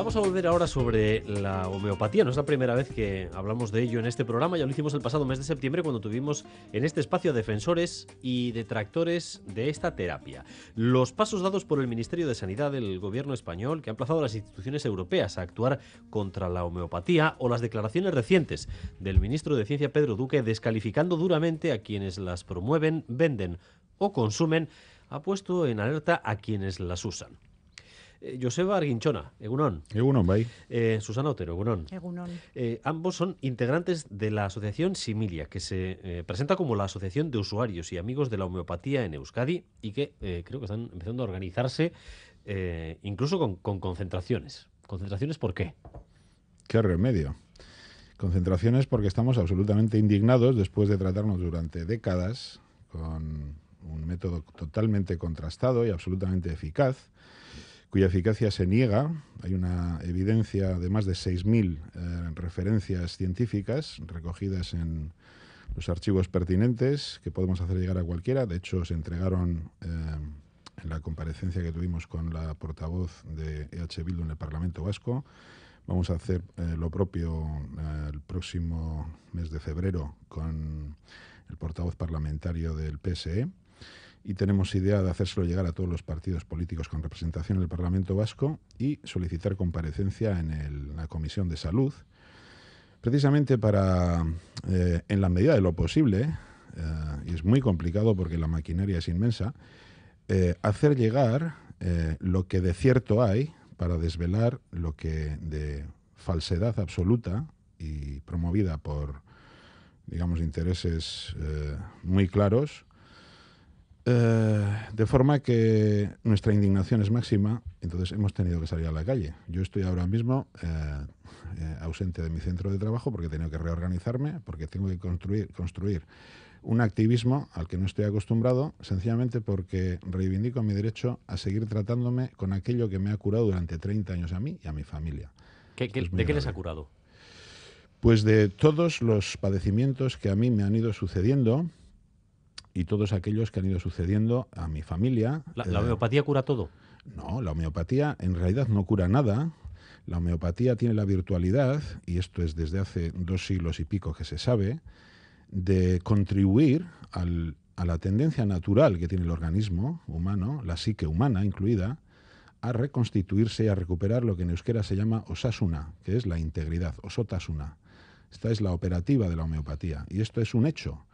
Vamos a volver ahora sobre la homeopatía. No es la primera vez que hablamos de ello en este programa. Ya lo hicimos el pasado mes de septiembre cuando tuvimos en este espacio defensores y detractores de esta terapia. Los pasos dados por el Ministerio de Sanidad del Gobierno español que ha emplazado a las instituciones europeas a actuar contra la homeopatía o las declaraciones recientes del ministro de Ciencia Pedro Duque descalificando duramente a quienes las promueven, venden o consumen ha puesto en alerta a quienes las usan. Eh, Joseba Arguinchona, Egunon. Egunon, eh, Susana Otero, Egunon. Egunon. Eh, ambos son integrantes de la asociación Similia, que se presenta como la Asociación de Usuarios y Amigos de la Homeopatía en Euskadi y que creo que están empezando a organizarse incluso con concentraciones. ¿Concentraciones por qué? ¿Qué remedio? Concentraciones porque estamos absolutamente indignados después de tratarnos durante décadas con un método totalmente contrastado y absolutamente eficaz cuya eficacia se niega. Hay una evidencia de más de 6.000 eh, referencias científicas recogidas en los archivos pertinentes que podemos hacer llegar a cualquiera. De hecho, se entregaron eh, en la comparecencia que tuvimos con la portavoz de EH Bildu en el Parlamento Vasco. Vamos a hacer eh, lo propio el próximo mes de febrero con el portavoz parlamentario del PSE y tenemos idea de hacérselo llegar a todos los partidos políticos con representación en el Parlamento Vasco y solicitar comparecencia en la Comisión de Salud, precisamente para, eh, en la medida de lo posible, eh, y es muy complicado porque la maquinaria es inmensa, eh, hacer llegar lo que de cierto hay para desvelar lo que de falsedad absoluta y promovida por, digamos, intereses muy claros, eh, de forma que nuestra indignación es máxima, entonces hemos tenido que salir a la calle. Yo estoy ahora mismo eh, eh, ausente de mi centro de trabajo porque he tenido que reorganizarme, porque tengo que construir, construir un activismo al que no estoy acostumbrado, sencillamente porque reivindico mi derecho a seguir tratándome con aquello que me ha curado durante 30 años a mí y a mi familia. ¿Qué, de qué les ha curado? Pues de todos los padecimientos que a mí me han ido sucediendo y todos aquellos que han ido sucediendo a mi familia. ¿La, eh, homeopatía cura todo? No, la homeopatía en realidad no cura nada. La homeopatía tiene la virtualidad, y esto es desde hace dos siglos y pico que se sabe, de contribuir a la tendencia natural que tiene el organismo humano, la psique humana incluida, a reconstituirse y a recuperar lo que en euskera se llama osasuna, que es la integridad, osotasuna. Esta es la operativa de la homeopatía, y esto es un hecho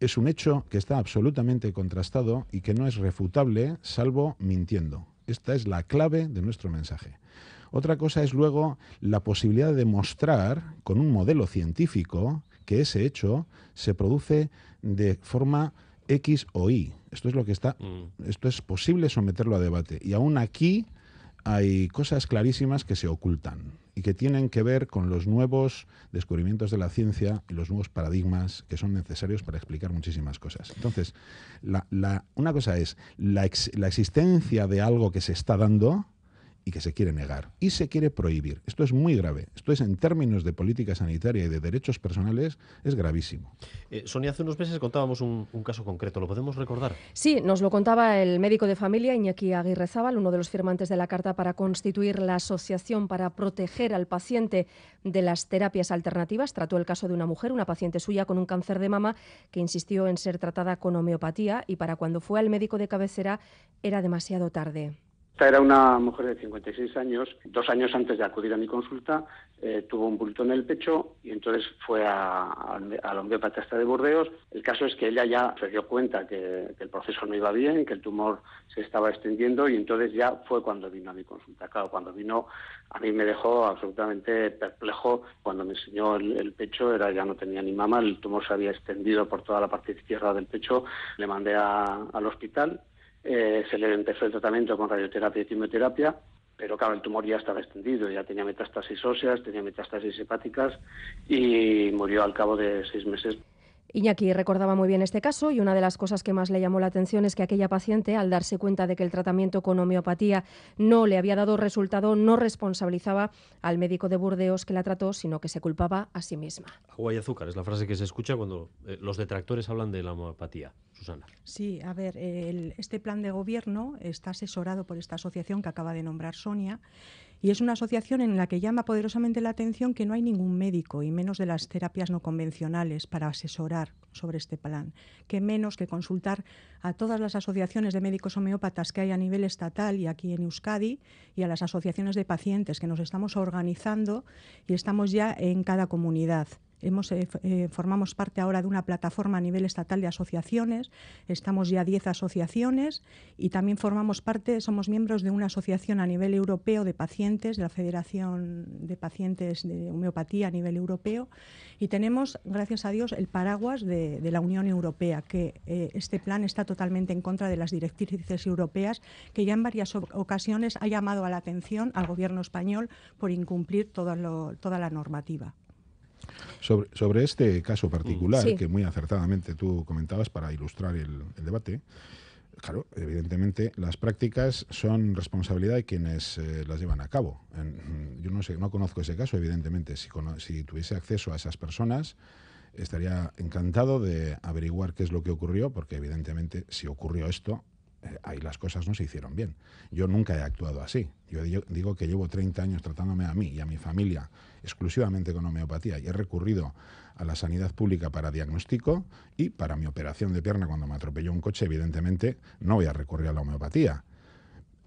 es un hecho que está absolutamente contrastado y que no es refutable salvo mintiendo. Esta es la clave de nuestro mensaje. Otra cosa es luego la posibilidad de mostrar con un modelo científico que ese hecho se produce de forma X o Y. Esto es lo que está. Mm. Esto es posible someterlo a debate. Y aún aquí hay cosas clarísimas que se ocultan y que tienen que ver con los nuevos descubrimientos de la ciencia y los nuevos paradigmas que son necesarios para explicar muchísimas cosas. Entonces, una cosa es la, la existencia de algo que se está dando, y que se quiere negar y se quiere prohibir. Esto es muy grave. Esto es en términos de política sanitaria y de derechos personales es gravísimo. Eh, Sonia, hace unos meses contábamos un, caso concreto. ¿Lo podemos recordar? Sí, nos lo contaba el médico de familia Iñaki Aguirre Zabal, uno de los firmantes de la carta para constituir la asociación para proteger al paciente de las terapias alternativas. Trató el caso de una mujer, una paciente suya con un cáncer de mama que insistió en ser tratada con homeopatía y para cuando fue al médico de cabecera era demasiado tarde. Esta era una mujer de 56 años, dos años antes de acudir a mi consulta, eh, tuvo un bulto en el pecho y entonces fue a, a, al este de Burdeos. El caso es que ella ya se dio cuenta que, el proceso no iba bien, que el tumor se estaba extendiendo y entonces ya fue cuando vino a mi consulta. Claro, cuando vino a mí me dejó absolutamente perplejo. Cuando me enseñó el, pecho era ya no tenía ni mama, el tumor se había extendido por toda la parte izquierda del pecho. Le mandé al hospital eh, se le empezó el tratamiento con radioterapia y quimioterapia, pero claro, el tumor ya estaba extendido, ya tenía metástasis óseas, tenía metástasis hepáticas y murió al cabo de seis meses. Iñaki recordaba muy bien este caso y una de las cosas que más le llamó la atención es que aquella paciente, al darse cuenta de que el tratamiento con homeopatía no le había dado resultado, no responsabilizaba al médico de Burdeos que la trató, sino que se culpaba a sí misma. Agua y azúcar es la frase que se escucha cuando eh, los detractores hablan de la homeopatía. Sí, a ver, este plan de gobierno está asesorado por esta asociación que acaba de nombrar Sonia. Y es una asociación en la que llama poderosamente la atención que no hay ningún médico, y menos de las terapias no convencionales, para asesorar sobre este plan. Que menos que consultar a todas las asociaciones de médicos homeópatas que hay a nivel estatal y aquí en Euskadi, y a las asociaciones de pacientes que nos estamos organizando y estamos ya en cada comunidad. Eh, eh, formamos parte ahora de una plataforma a nivel estatal de asociaciones, estamos ya 10 asociaciones y también formamos parte, somos miembros de una asociación a nivel europeo de pacientes, de la Federación de Pacientes de Homeopatía a nivel europeo y tenemos, gracias a Dios, el paraguas de, la Unión Europea, que eh, este plan está totalmente en contra de las directrices europeas, que ya en varias ocasiones ha llamado a la atención al Gobierno español por incumplir toda la normativa. Sobre, sobre este caso particular, que muy acertadamente tú comentabas para ilustrar el, debate, Claro, evidentemente las prácticas son responsabilidad de quienes eh, las llevan a cabo. yo no sé, no conozco ese caso, evidentemente. Si, si, tuviese acceso a esas personas, estaría encantado de averiguar qué es lo que ocurrió, porque evidentemente si ocurrió esto, eh, ahí las cosas no se hicieron bien. Yo nunca he actuado así. Yo digo que llevo 30 años tratándome a mí y a mi familia exclusivamente con homeopatía y he recurrido a la sanidad pública para diagnóstico y para mi operación de pierna cuando me atropelló un coche, evidentemente no voy a recurrir a la homeopatía.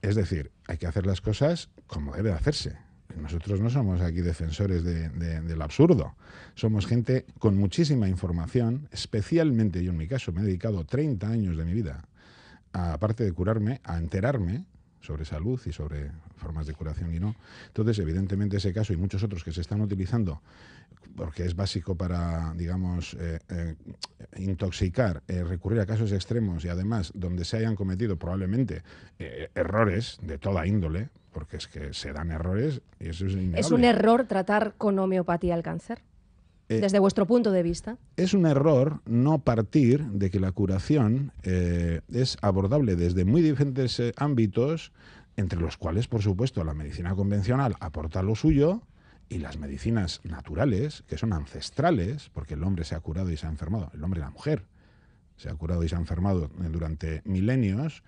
Es decir, hay que hacer las cosas como debe hacerse. Nosotros no somos aquí defensores del absurdo. Somos gente con muchísima información, especialmente yo en mi caso, me he dedicado 30 años de mi vida aparte de curarme, a enterarme sobre salud y sobre formas de curación y no. Entonces, evidentemente, ese caso y muchos otros que se están utilizando, porque es básico para, digamos, eh, eh, intoxicar, eh, recurrir a casos extremos y además donde se hayan cometido probablemente errores de toda índole, porque es que se dan errores y eso es ¿Es un error tratar con homeopatía el cáncer? Eh, desde vuestro punto de vista. Es un error no partir de que la curación eh, es abordable desde muy diferentes eh, ámbitos, entre los cuales, por supuesto, la medicina convencional aporta lo suyo y las medicinas naturales, que son ancestrales, porque el hombre se ha curado y se ha enfermado, el hombre y la mujer se ha curado y se ha enfermado durante milenios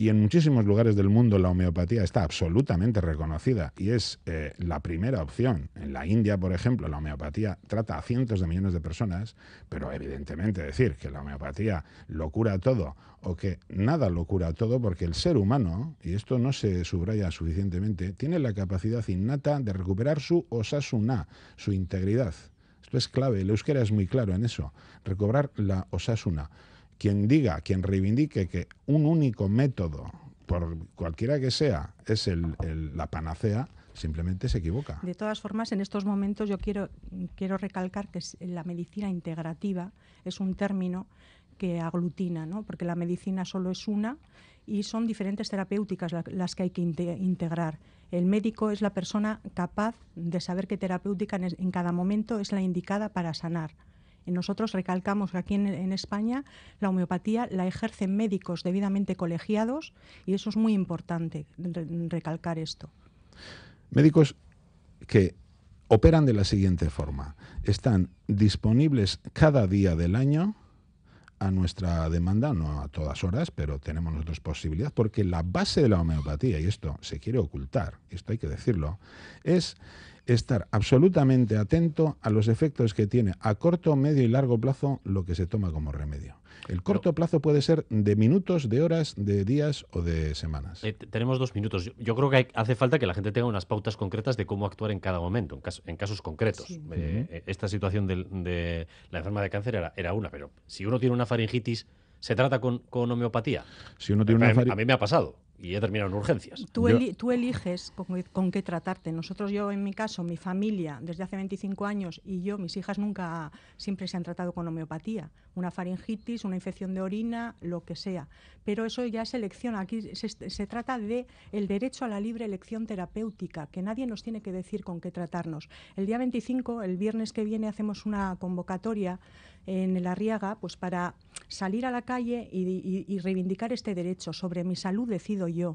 y en muchísimos lugares del mundo la homeopatía está absolutamente reconocida y es eh, la primera opción. En la India, por ejemplo, la homeopatía trata a cientos de millones de personas, pero evidentemente decir que la homeopatía lo cura todo o que nada lo cura todo porque el ser humano, y esto no se subraya suficientemente, tiene la capacidad innata de recuperar su osasuna, su integridad. Esto es clave, el euskera es muy claro en eso, recobrar la osasuna quien diga, quien reivindique que un único método, por cualquiera que sea, es la panacea, simplemente se equivoca. De todas formas, en estos momentos yo quiero, quiero recalcar que la medicina integrativa es un término que aglutina, ¿no? porque la medicina solo es una y son diferentes terapéuticas las que hay que integrar. El médico es la persona capaz de saber qué terapéutica en cada momento es la indicada para sanar. Nosotros recalcamos que aquí en, España la homeopatía la ejercen médicos debidamente colegiados y eso es muy importante, recalcar esto. Médicos que operan de la siguiente forma. Están disponibles cada día del año a nuestra demanda, no a todas horas, pero tenemos nosotros posibilidad, porque la base de la homeopatía, y esto se quiere ocultar, esto hay que decirlo, es estar absolutamente atento a los efectos que tiene a corto, medio y largo plazo lo que se toma como remedio. El corto plazo puede ser de minutos, de horas, de días o de semanas. Eh, tenemos dos minutos. Yo, creo que hace falta que la gente tenga unas pautas concretas de cómo actuar en cada momento, en, casos concretos. Eh, eh, esta situación de, la enferma de cáncer era, una, pero si uno tiene una faringitis, ¿se trata con, homeopatía? Si uno tiene una faringitis a mí me ha pasado y ya terminado urgencias. Tú, eliges con, qué tratarte. Nosotros, yo en mi caso, mi familia desde hace 25 años y yo, mis hijas nunca, siempre se han tratado con homeopatía. Una faringitis, una infección de orina, lo que sea. Pero eso ya es elección. Aquí se, trata de el derecho a la libre elección terapéutica, que nadie nos tiene que decir con qué tratarnos. El día 25, el viernes que viene, hacemos una convocatoria en el Arriaga, pues para salir a la calle y, reivindicar este derecho sobre mi salud decido yo.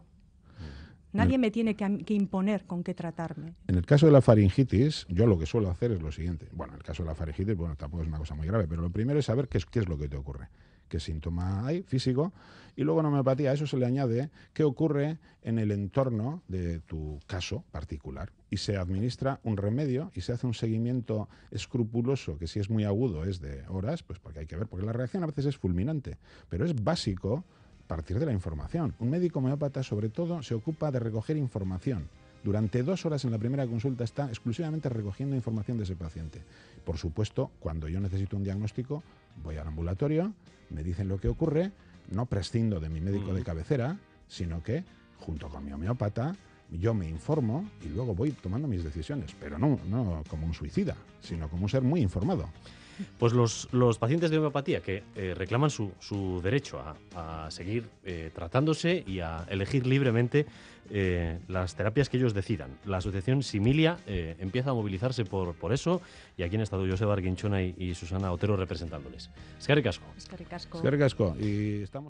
Mm. Nadie me tiene que, imponer con qué tratarme. En el caso de la faringitis, yo lo que suelo hacer es lo siguiente. Bueno, en el caso de la faringitis, bueno, tampoco es una cosa muy grave, pero lo primero es saber qué es lo que te ocurre qué síntoma hay físico, y luego en homeopatía a eso se le añade qué ocurre en el entorno de tu caso particular. Y se administra un remedio y se hace un seguimiento escrupuloso, que si es muy agudo es de horas, pues porque hay que ver, porque la reacción a veces es fulminante, pero es básico partir de la información. Un médico homeópata sobre todo se ocupa de recoger información durante dos horas en la primera consulta está exclusivamente recogiendo información de ese paciente. Por supuesto, cuando yo necesito un diagnóstico, voy al ambulatorio, me dicen lo que ocurre, no prescindo de mi médico de cabecera, sino que, junto con mi homeópata, yo me informo y luego voy tomando mis decisiones, pero no, no como un suicida, sino como un ser muy informado. Pues los, los pacientes de homeopatía que eh, reclaman su, su, derecho a, seguir eh, tratándose y a elegir libremente eh, las terapias que ellos decidan. La asociación Similia empieza a movilizarse por, por eso y aquí han estado Joseba Barguinchona y, Susana Otero representándoles. Y estamos